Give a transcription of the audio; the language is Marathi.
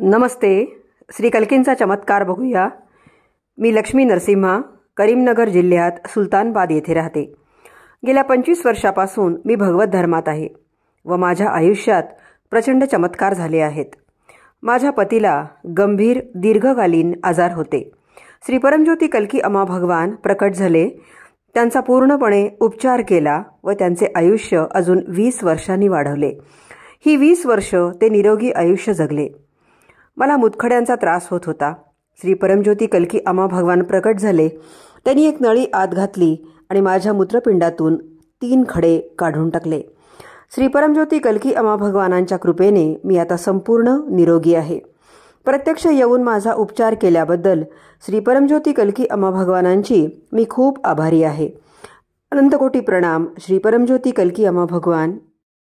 नमस्ते श्री कल्कींचा चमत्कार बघूया मी लक्ष्मी नरसिम्हा करीमनगर जिल्ह्यात सुलतानबाद येथे राहते गेल्या पंचवीस वर्षापासून मी भगवत धर्मात आहे व माझ्या आयुष्यात प्रचंड चमत्कार झाले आहेत माझ्या पतीला गंभीर दीर्घकालीन आजार होते श्री परमज्योती कल्की अमा भगवान प्रकट झाले त्यांचा पूर्णपणे उपचार केला व त्यांचे आयुष्य अजून वीस वर्षांनी वाढवले ही वीस वर्ष ते निरोगी आयुष्य जगले मला मुतखड्यांचा त्रास होत होता श्री परमज्योती कलकी अमा भगवान प्रकट झाले त्यांनी एक नळी आत घातली आणि माझ्या मूत्रपिंडातून तीन खडे काढून टाकले श्री परमज्योती कलकी अमा भगवानांच्या कृपेने मी आता संपूर्ण निरोगी आहे प्रत्यक्ष येऊन माझा उपचार केल्याबद्दल श्री परमज्योती कलकी अमा भगवानांची मी खूप आभारी आहे अनंतकोटी प्रणाम श्री परमज्योती कलकी अमा भगवान